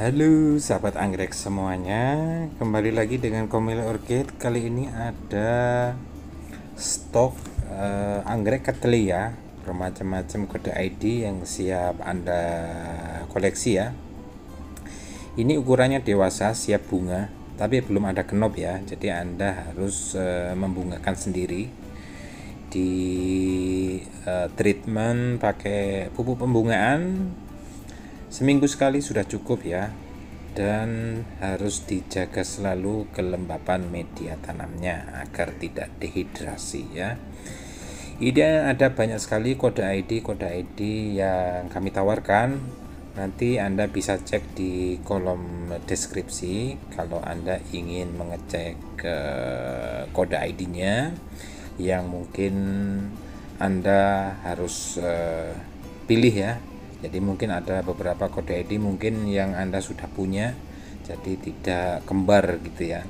Halo sahabat anggrek semuanya Kembali lagi dengan Komile Orchid Kali ini ada stok uh, anggrek kateli ya. Bermacam-macam kode ID yang siap Anda koleksi ya Ini ukurannya dewasa siap bunga Tapi belum ada kenop ya Jadi Anda harus uh, membungakan sendiri di uh, treatment pakai pupuk pembungaan Seminggu sekali sudah cukup ya, dan harus dijaga selalu kelembapan media tanamnya agar tidak dehidrasi ya. Ini ada banyak sekali kode ID kode ID yang kami tawarkan. Nanti Anda bisa cek di kolom deskripsi kalau Anda ingin mengecek ke eh, kode ID-nya yang mungkin Anda harus uh, pilih ya jadi mungkin ada beberapa kode ID mungkin yang Anda sudah punya jadi tidak kembar gitu ya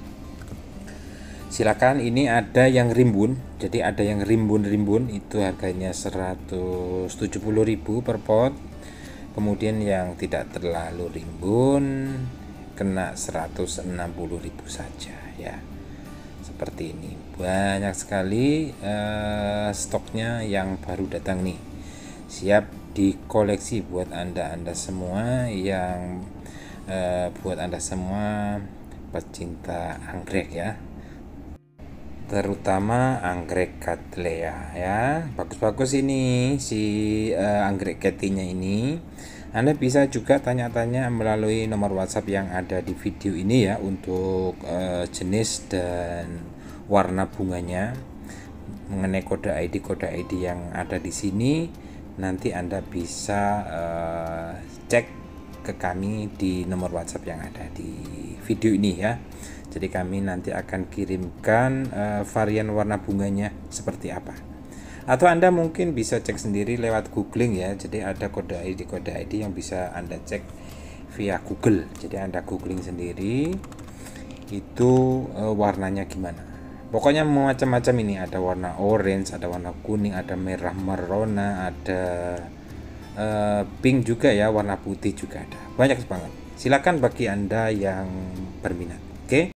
silakan ini ada yang rimbun jadi ada yang rimbun-rimbun itu harganya 170.000 per pot kemudian yang tidak terlalu rimbun kena 160.000 saja ya seperti ini banyak sekali uh, stoknya yang baru datang nih siap di koleksi buat anda-anda semua yang uh, buat anda semua pecinta anggrek ya terutama anggrek katlea ya bagus-bagus ini si uh, anggrek ketinya ini Anda bisa juga tanya-tanya melalui nomor WhatsApp yang ada di video ini ya untuk uh, jenis dan warna bunganya mengenai kode ID kode ID yang ada di sini nanti Anda bisa uh, cek ke kami di nomor WhatsApp yang ada di video ini ya. Jadi kami nanti akan kirimkan uh, varian warna bunganya seperti apa. Atau Anda mungkin bisa cek sendiri lewat googling ya. Jadi ada kode ID kode ID yang bisa Anda cek via Google. Jadi Anda googling sendiri itu uh, warnanya gimana pokoknya macam-macam ini ada warna orange ada warna kuning ada merah merona ada uh, pink juga ya warna putih juga ada banyak banget silakan bagi anda yang berminat oke okay?